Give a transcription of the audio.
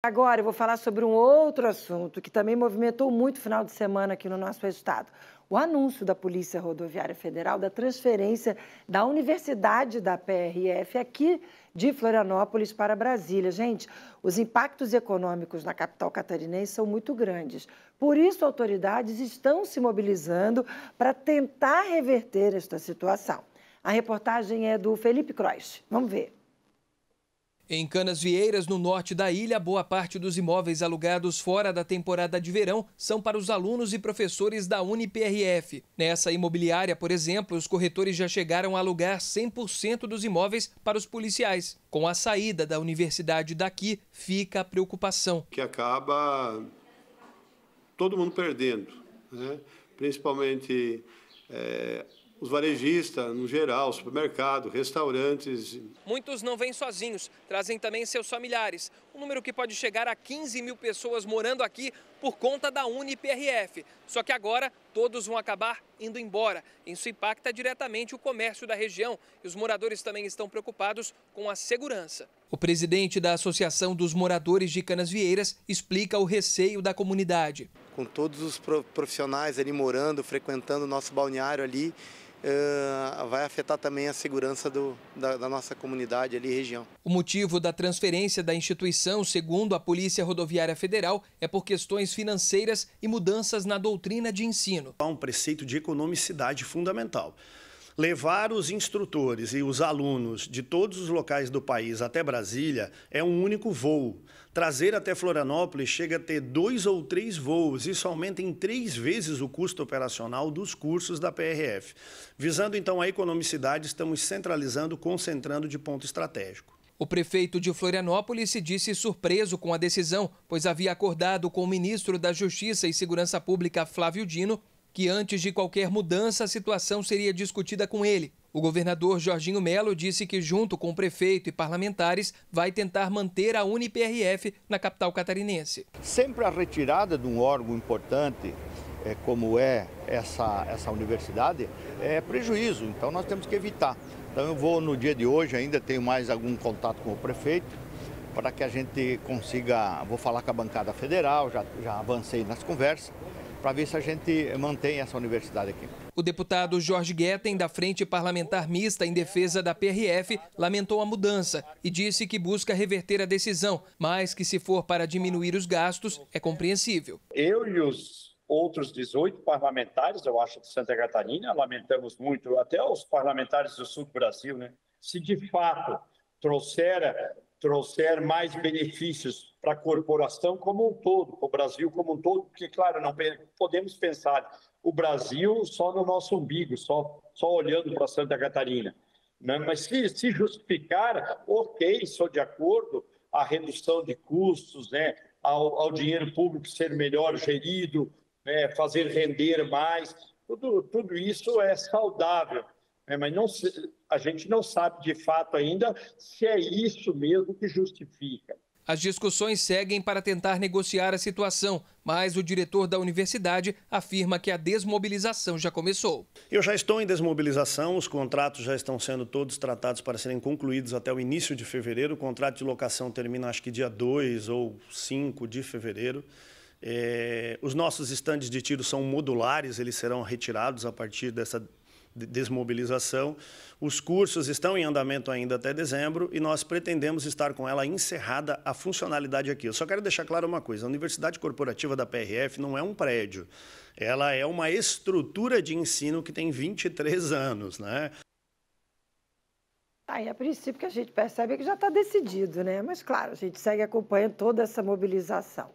Agora eu vou falar sobre um outro assunto que também movimentou muito o final de semana aqui no nosso estado. O anúncio da Polícia Rodoviária Federal da transferência da Universidade da PRF aqui de Florianópolis para Brasília. Gente, os impactos econômicos na capital catarinense são muito grandes. Por isso, autoridades estão se mobilizando para tentar reverter esta situação. A reportagem é do Felipe Croix. Vamos ver. Em Canas Vieiras, no norte da ilha, boa parte dos imóveis alugados fora da temporada de verão são para os alunos e professores da UniPRF. Nessa imobiliária, por exemplo, os corretores já chegaram a alugar 100% dos imóveis para os policiais. Com a saída da universidade daqui, fica a preocupação. Que acaba todo mundo perdendo, né? principalmente é, os varejistas, no geral, supermercado, restaurantes. Muitos não vêm sozinhos, trazem também seus familiares. Um número que pode chegar a 15 mil pessoas morando aqui por conta da UniPRF. Só que agora todos vão acabar indo embora. Isso impacta diretamente o comércio da região e os moradores também estão preocupados com a segurança. O presidente da Associação dos Moradores de Canas Vieiras explica o receio da comunidade. Com todos os profissionais ali morando, frequentando o nosso balneário ali, eh, vai afetar também a segurança do, da, da, nossa comunidade ali região. O motivo da transferência da instituição, segundo a Polícia Rodoviária Federal, é por questões financeiras e mudanças na doutrina de ensino. Há um preceito de economicidade fundamental. Levar os instrutores e os alunos de todos os locais do país até Brasília é um único voo. Trazer até Florianópolis chega a ter dois ou três voos. Isso aumenta em três vezes o custo operacional dos cursos da PRF. Visando então a economicidade, estamos centralizando, concentrando de ponto estratégico. O prefeito de Florianópolis se disse surpreso com a decisão, pois havia acordado com o ministro da Justiça e Segurança Pública, Flávio Dino, que antes de qualquer mudança a situação seria discutida com ele. O governador Jorginho Melo disse que, junto com o prefeito e parlamentares, vai tentar manter a UniPRF na capital catarinense. Sempre a retirada de um órgão importante, é, como é essa, essa universidade, é prejuízo, então nós temos que evitar. Então eu vou no dia de hoje, ainda tenho mais algum contato com o prefeito, para que a gente consiga, vou falar com a bancada federal, já, já avancei nas conversas, para ver se a gente mantém essa universidade aqui. O deputado Jorge Guetem, da Frente Parlamentar Mista em Defesa da PRF, lamentou a mudança e disse que busca reverter a decisão, mas que se for para diminuir os gastos, é compreensível. Eu e os outros 18 parlamentares, eu acho, de Santa Catarina, lamentamos muito, até os parlamentares do sul do Brasil, né? Se de fato trouxera trouxer mais benefícios para a corporação como um todo, para o Brasil como um todo, porque, claro, não podemos pensar o Brasil só no nosso umbigo, só, só olhando para Santa Catarina. Né? Mas se, se justificar, ok, sou de acordo, a redução de custos, né? ao, ao dinheiro público ser melhor gerido, né? fazer render mais, tudo, tudo isso é saudável é, mas não se, a gente não sabe de fato ainda se é isso mesmo que justifica. As discussões seguem para tentar negociar a situação, mas o diretor da universidade afirma que a desmobilização já começou. Eu já estou em desmobilização, os contratos já estão sendo todos tratados para serem concluídos até o início de fevereiro. O contrato de locação termina acho que dia 2 ou 5 de fevereiro. É, os nossos estandes de tiro são modulares, eles serão retirados a partir dessa desmobilização. Os cursos estão em andamento ainda até dezembro e nós pretendemos estar com ela encerrada a funcionalidade aqui. Eu só quero deixar claro uma coisa: a Universidade Corporativa da PRF não é um prédio, ela é uma estrutura de ensino que tem 23 anos, né? Aí, tá, a princípio, que a gente percebe é que já está decidido, né? Mas, claro, a gente segue acompanhando toda essa mobilização.